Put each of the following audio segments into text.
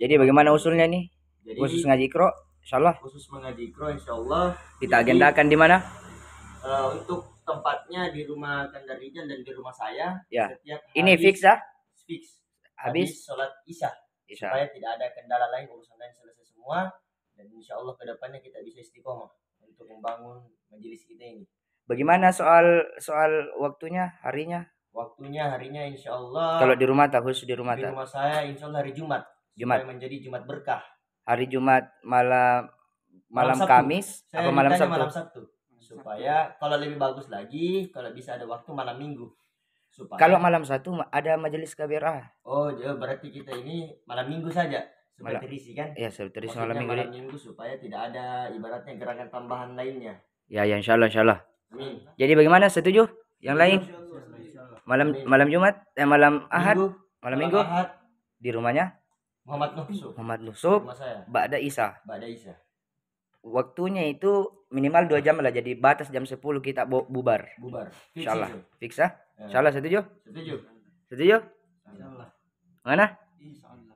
Jadi bagaimana usulnya nih? Jadi, khusus ngaji ikro, insyaallah. Khusus mengaji ikro, insyaallah. Kita Jadi, agendakan di mana? Uh, untuk tempatnya di rumah Kandar dan di rumah saya. Ya. Setiap Ini habis, fix ya? Fix. Habis, habis sholat isya. Isya. Supaya tidak ada kendala lain urusan lain selesai semua dan insya Allah kedepannya kita bisa istiqomah untuk membangun majelis kita ini. Bagaimana soal soal waktunya harinya Waktunya harinya insya Allah. Kalau di rumah khusus di rumah Di rumah saya insya Allah hari Jumat. Jumat. menjadi Jumat berkah. Hari Jumat malam malam, Sabtu. Kamis saya apa malam Sabtu? Malam Sabtu. Supaya kalau lebih bagus lagi kalau bisa ada waktu malam Minggu. Supaya... Kalau malam satu ada majelis kabirah. Oh, ya berarti kita ini malam minggu saja. malam. terisi kan? Iya, terisi malam minggu. Malam minggu supaya tidak ada ibaratnya gerakan tambahan lainnya. Ya, ya insya Allah, Jadi bagaimana? Setuju? Yang lain? malam Amin. malam Jumat eh malam Ahad minggu. malam Minggu Ahad. di rumahnya Muhammad Nusub Muhammad Nusub Ba'da Isa Ba'da Isa waktunya itu minimal dua jam lah jadi batas jam 10 kita bubar bubar fix insyaallah fix ah? ya. insyaallah setuju setuju setuju insyaallah mana insyaallah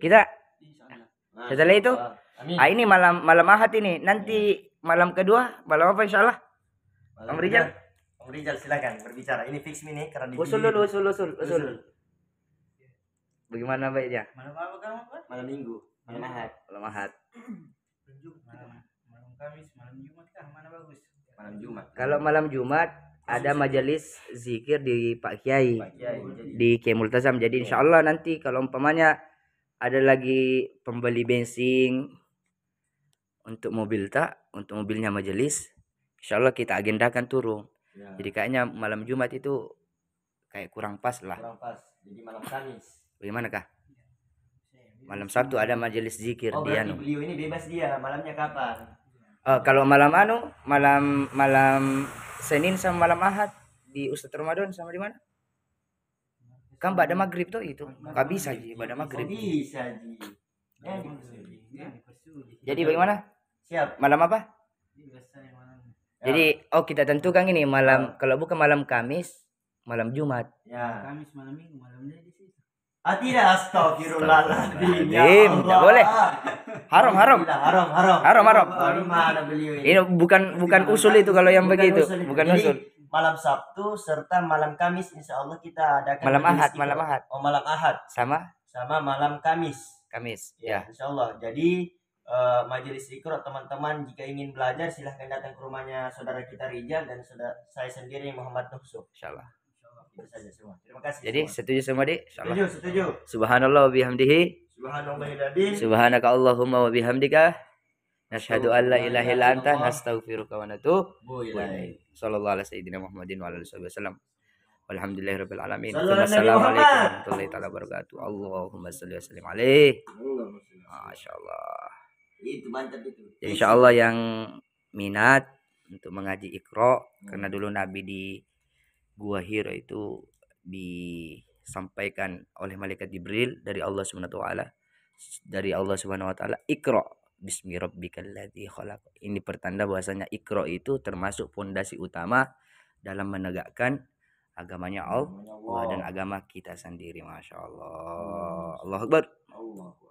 kita insyaallah nah, setelah itu Ah, ini malam malam ahad ini nanti iya. malam kedua malam apa insyaallah malam Rijal Om Rizal silakan berbicara. Ini fix mini karena di usul dulu, usul, usul, usul. Bagaimana baiknya? Malam apa kamu, Malam Minggu, malam Ahad. Malam Ahad. Malam, malam Kamis, malam Jumat kah? Mana bagus? Malam Jumat. Kalau malam Jumat ada majelis zikir di Pak Kiai, oh, di Kemul Multazam. Jadi iya. insya Allah nanti kalau umpamanya ada lagi pembeli bensin untuk mobil tak, untuk mobilnya majelis, insya Allah kita agendakan turun. Ya. Jadi kayaknya malam Jumat itu kayak kurang pas lah. Kurang pas. Jadi malam Kamis. Bagaimana kah? Iya. Malam Sabtu ada majelis zikir oh, dia. Anu. beliau ini bebas dia malamnya kapan? Uh, kalau malam anu, malam malam Senin sama malam Ahad di Ustaz Ramadan sama di mana? Kan pada maghrib tuh itu. Enggak bisa ji pada maghrib. Bisa sih. Jadi bagaimana? Siap. Malam apa? Jadi ya. oh kita tentukan ini malam ya. kalau bukan malam Kamis, malam Jumat. Ya. Kamis malam Minggu, malam di sih. Ah tidak, astagfirullahaladzim. Ya tidak boleh. Haram, haram. Tidak, haram, haram. Haram, haram. Mana beliau ini? Ini bukan bukan usul itu kalau yang bukan begitu. Usul bukan usul. malam Sabtu serta malam Kamis insya Allah kita ada malam Ahad, malam Ahad. Oh malam Ahad. Sama? Sama malam Kamis. Kamis. Ya, ya. Insya Allah. Jadi uh, majelis ikro teman-teman jika ingin belajar silahkan datang ke rumahnya saudara kita Rijal dan saudara saya sendiri Muhammad Nuksuk. Insyaallah. itu saja semua. Terima kasih. Jadi semua. setuju semua deh. Setuju setuju. Subhanallah bihamdihi. Subhanaka Allahumma wa bihamdika. Nashhadu an la ilaha illa anta nastaghfiruka wa natubu ilaik. Sallallahu alaihi sayyidina Muhammadin wa ala alihi wasallam. Walhamdulillahirabbil alamin. Wassalamualaikum warahmatullahi wabarakatuh. Allahumma shalli wa sallim alaihi. Masyaallah itu ya, insya Allah yang minat untuk mengaji ikro hmm. karena dulu Nabi di gua Hira itu disampaikan oleh malaikat Jibril dari Allah Subhanahu wa taala dari Allah Subhanahu wa taala ikra bismillahirrahmanirrahim ini pertanda bahwasanya ikro itu termasuk fondasi utama dalam menegakkan agamanya Allah, dan agama kita sendiri Masya Allah hmm. Allah Akbar Allah